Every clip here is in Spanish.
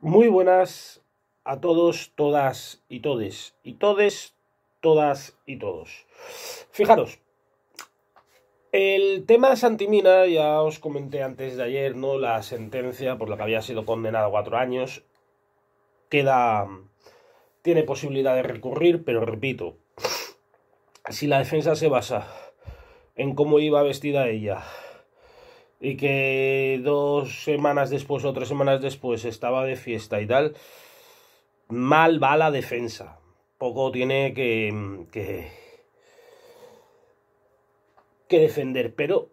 Muy buenas a todos, todas y todes. Y todes, todas y todos. Fijaros, el tema Santimina, ya os comenté antes de ayer, ¿no? La sentencia por la que había sido condenado a cuatro años. Queda. Tiene posibilidad de recurrir, pero repito, si la defensa se basa en cómo iba vestida ella, y que dos semanas después o tres semanas después estaba de fiesta y tal, mal va la defensa. Poco tiene que, que, defender, pero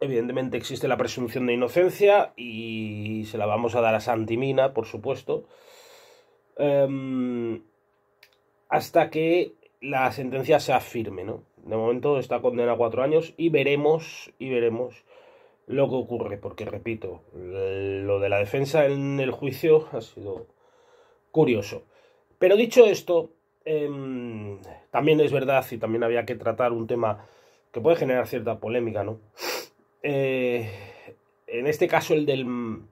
evidentemente existe la presunción de inocencia y se la vamos a dar a Santimina, por supuesto, em, hasta que la sentencia sea firme, ¿no? De momento está condenada a cuatro años y veremos, y veremos lo que ocurre, porque repito, lo de la defensa en el juicio ha sido curioso. Pero dicho esto, em, también es verdad y también había que tratar un tema que puede generar cierta polémica, ¿no? Eh, en este caso el del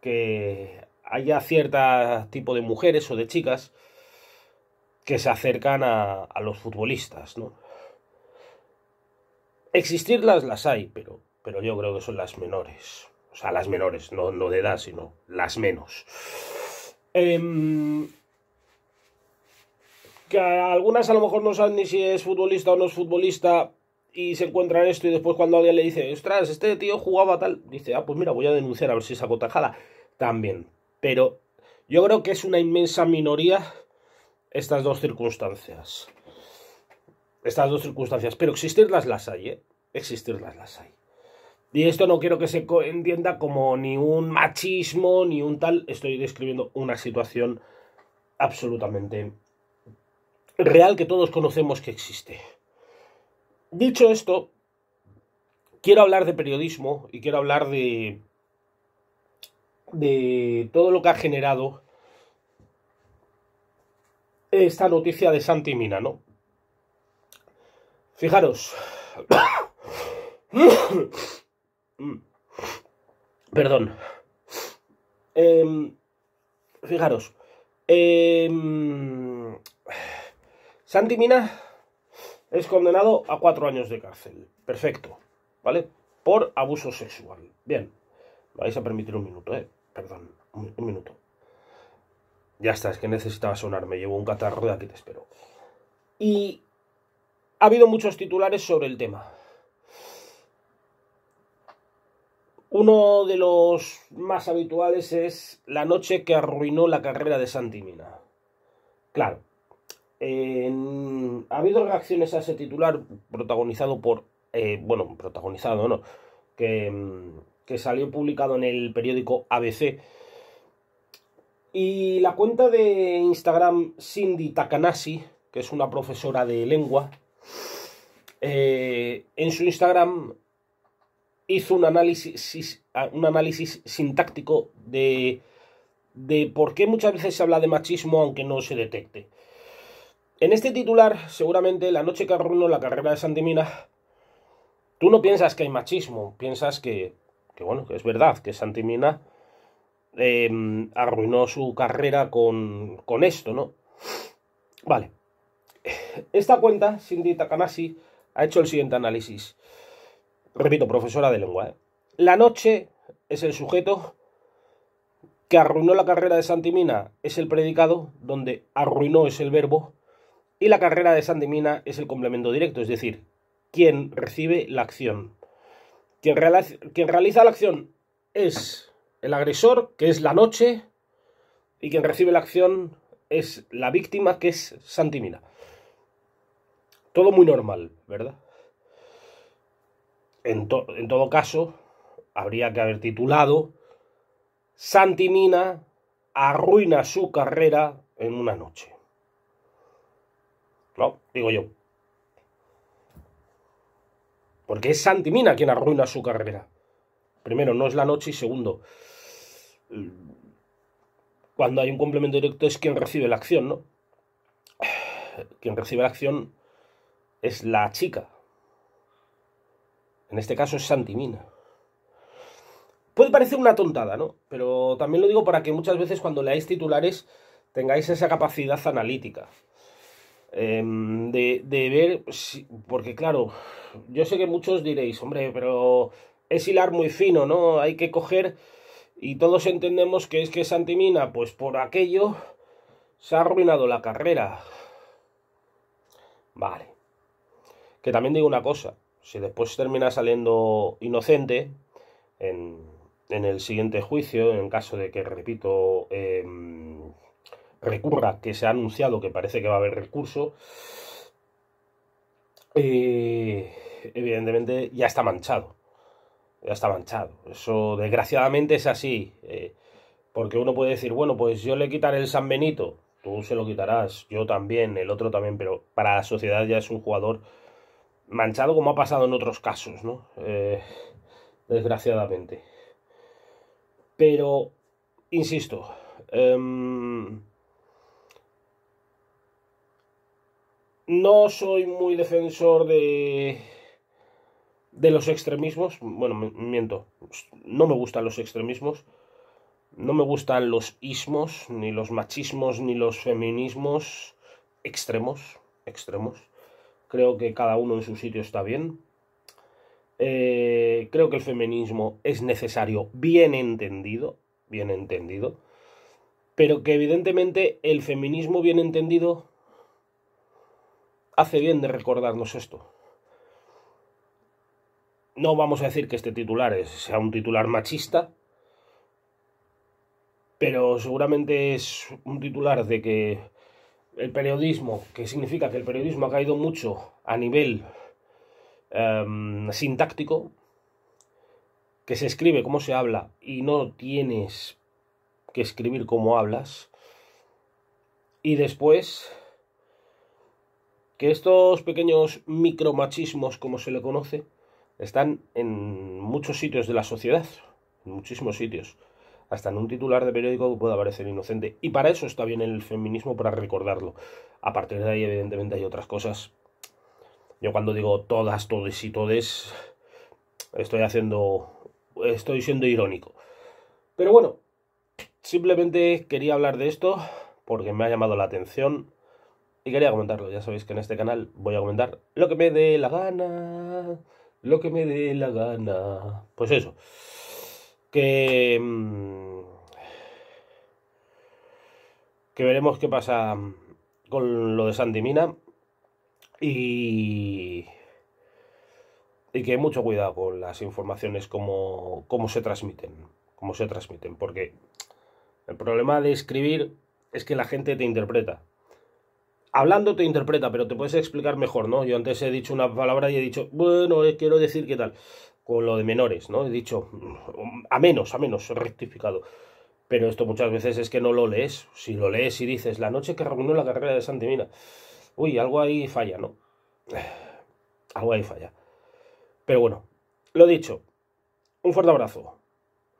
que haya cierto tipo de mujeres o de chicas que se acercan a, a los futbolistas, ¿no? Existirlas las hay, pero, pero yo creo que son las menores. O sea, las menores, no, no de edad, sino las menos. Em, que algunas a lo mejor no saben ni si es futbolista o no es futbolista y se encuentran esto y después cuando alguien le dice, ostras, este tío jugaba tal, dice, ah, pues mira, voy a denunciar a ver si saco tajada. También. Pero yo creo que es una inmensa minoría estas dos circunstancias. Estas dos circunstancias, pero existirlas las hay, ¿eh? Existirlas las hay. Y esto no quiero que se entienda como ni un machismo, ni un tal. Estoy describiendo una situación absolutamente real que todos conocemos que existe. Dicho esto, quiero hablar de periodismo y quiero hablar de, de todo lo que ha generado esta noticia de Santi Mina, ¿no? Fijaros. Perdón. Em, fijaros. Em, Santi Mina es condenado a cuatro años de cárcel. Perfecto. ¿Vale? Por abuso sexual. Bien. Vais a permitir un minuto, ¿eh? Perdón. Un, un minuto. Ya está, es que necesitaba sonarme. llevo un catarro de aquí, te espero. Y ha habido muchos titulares sobre el tema. Uno de los más habituales es la noche que arruinó la carrera de Santi Claro, ha habido reacciones a ese titular protagonizado por, eh, bueno, protagonizado, ¿no? Que, mm, que salió publicado en el periódico ABC. Y la cuenta de Instagram Cindy Takanashi, que es una profesora de lengua, eh, en su Instagram hizo un análisis, sintáctico de, por qué muchas veces se habla de machismo aunque no se detecte. En este titular, seguramente, La noche que arruinó la carrera de Santimina, tú no piensas que hay machismo, piensas que, bueno, es verdad, que Santimina eh, arruinó su carrera con, con esto, ¿no? Vale. Esta cuenta, Cindy Takanashi, ha hecho el siguiente análisis. Repito, profesora de lengua. ¿eh? La noche es el sujeto que arruinó la carrera de Santimina es el predicado, donde arruinó es el verbo, y la carrera de Santimina es el complemento directo, es decir, quien recibe la acción. Quien, realiza, realiza la acción es el agresor, que es la noche, y quien recibe la acción es la víctima, que es Santimina. Todo muy normal, ¿verdad? En, todo caso, habría que haber titulado Santi Mina arruina su carrera en una noche. ¿No? Digo yo. Porque es Santi Mina quien arruina su carrera. Primero, no es la noche y segundo, cuando hay un complemento directo es quien recibe la acción, ¿no? Quien recibe la acción es la chica. En este caso es Santimina. Puede parecer una tontada, ¿no? Pero también lo digo para que muchas veces cuando leáis titulares tengáis esa capacidad analítica. Em, de, ver, porque claro, yo sé que muchos diréis, hombre, pero es hilar muy fino, ¿no? Hay que coger y todos entendemos que es que Santimina, pues por aquello, se ha arruinado la carrera. Vale. Que también digo una cosa, si después termina saliendo inocente en, el siguiente juicio, en caso de que, repito, em, recurra, que se ha anunciado que parece que va a haber recurso, eh, evidentemente ya está manchado. Ya está manchado. Eso desgraciadamente es así. Eh, porque uno puede decir, bueno, pues yo le quitaré el San Benito. Tú se lo quitarás, yo también, el otro también, pero para la sociedad ya es un jugador manchado como ha pasado en otros casos, ¿no? Eh, desgraciadamente. Pero, insisto, em, no soy muy defensor de, de los extremismos. Bueno, miento, no me gustan los extremismos. No me gustan los ismos, ni los machismos, ni los feminismos extremos, extremos creo que cada uno en su sitio está bien. Eh, creo que el feminismo es necesario, bien entendido, bien entendido, pero que evidentemente el feminismo bien entendido hace bien de recordarnos esto. No vamos a decir que este titular sea un titular machista, pero seguramente es un titular de que el periodismo, que significa que el periodismo ha caído mucho a nivel em, sintáctico, que se escribe como se habla y no tienes que escribir como hablas. Y después, que estos pequeños micromachismos, como se le conoce, están en muchos sitios de la sociedad, en muchísimos sitios hasta en un titular de periódico que pueda parecer inocente. Y para eso está bien el feminismo, para recordarlo. A partir de ahí, evidentemente, hay otras cosas. Yo cuando digo todas, todes y todes, estoy haciendo... estoy siendo irónico. Pero bueno, simplemente quería hablar de esto porque me ha llamado la atención y quería comentarlo. Ya sabéis que en este canal voy a comentar lo que me dé la gana. Lo que me dé la gana. Pues eso. Que... Mm, que veremos qué pasa con lo de Sandy Mina y, y que mucho cuidado con las informaciones como, cómo se transmiten, cómo se transmiten, porque el problema de escribir es que la gente te interpreta. Hablando te interpreta, pero te puedes explicar mejor, ¿no? Yo antes he dicho una palabra y he dicho, bueno, eh, quiero decir qué tal. Con lo de menores, ¿no? He dicho, a menos, a menos, rectificado pero esto muchas veces es que no lo lees. Si lo lees y dices, la noche que reunió la carrera de Santi uy, algo ahí falla, ¿no? Algo ahí falla. Pero bueno, lo dicho, un fuerte abrazo.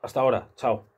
Hasta ahora, chao.